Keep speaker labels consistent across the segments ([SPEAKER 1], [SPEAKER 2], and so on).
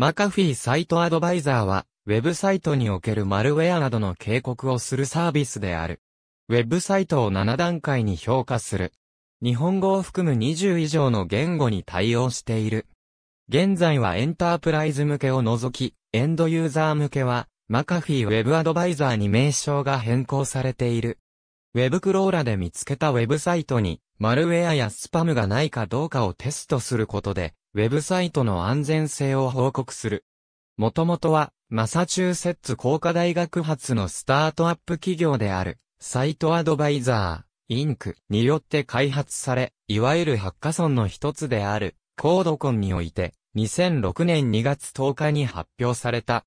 [SPEAKER 1] マカフィーサイトアドバイザーは、ウェブサイトにおけるマルウェアなどの警告をするサービスである。ウェブサイトを7段階に評価する。日本語を含む20以上の言語に対応している。現在はエンタープライズ向けを除き、エンドユーザー向けは、マカフィーウェブアドバイザーに名称が変更されている。ウェブクローラで見つけたウェブサイトに、マルウェアやスパムがないかどうかをテストすることで、ウェブサイトの安全性を報告する。もともとは、マサチューセッツ工科大学発のスタートアップ企業である、サイトアドバイザー、インクによって開発され、いわゆるハッカソンの一つである、コードコンにおいて、2006年2月10日に発表された。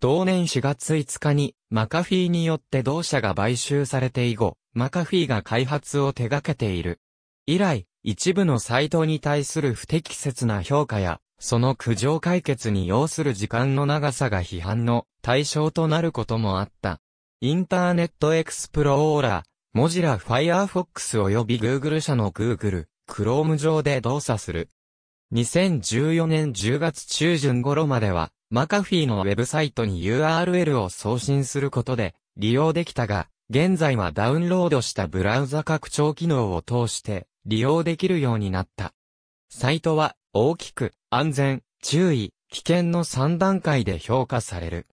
[SPEAKER 1] 同年4月5日に、マカフィーによって同社が買収されて以後、マカフィーが開発を手掛けている。以来、一部のサイトに対する不適切な評価や、その苦情解決に要する時間の長さが批判の対象となることもあった。インターネットエクスプローラー、モジラ Firefox 及び Google 社の Google、Chrome 上で動作する。2014年10月中旬頃までは、マカフィーのウェブサイトに URL を送信することで利用できたが、現在はダウンロードしたブラウザ拡張機能を通して、利用できるようになった。サイトは大きく安全、注意、危険の3段階で評価される。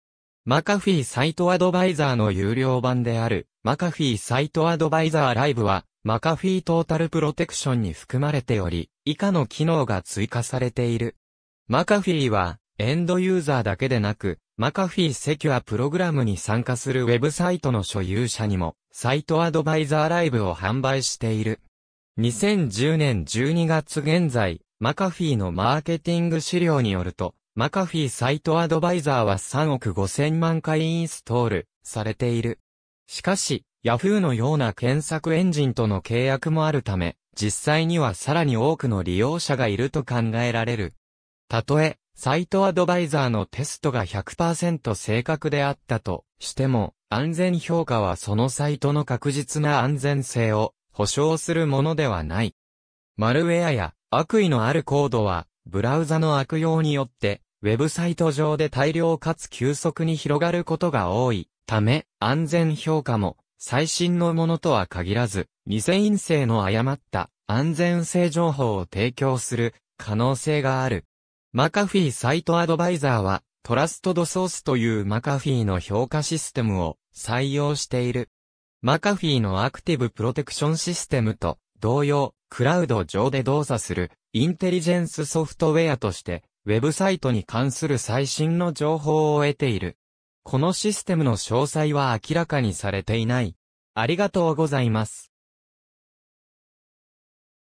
[SPEAKER 1] マカフィーサイトアドバイザーの有料版であるマカフィーサイトアドバイザーライブはマカフィートータルプロテクションに含まれており、以下の機能が追加されている。マカフィーはエンドユーザーだけでなく、マカフィーセキュアプログラムに参加するウェブサイトの所有者にも、サイトアドバイザーライブを販売している。2010年12月現在、マカフィーのマーケティング資料によると、マカフィーサイトアドバイザーは3億5000万回インストールされている。しかし、Yahoo のような検索エンジンとの契約もあるため、実際にはさらに多くの利用者がいると考えられる。たとえ、サイトアドバイザーのテストが100%正確であったとしても、安全評価はそのサイトの確実な安全性を保証するものではない。マルウェアや悪意のあるコードは、ブラウザの悪用によって、ウェブサイト上で大量かつ急速に広がることが多いため、安全評価も最新のものとは限らず、偽陰性の誤った安全性情報を提供する可能性がある。マカフィーサイトアドバイザーは、トラストドソースというマカフィーの評価システムを採用している。マカフィーのアクティブプロテクションシステムと同様、クラウド上で動作するインテリジェンスソフトウェアとして、ウェブサイトに関する最新の情報を得ている。このシステムの詳細は明らかにされていない。ありがとうございます。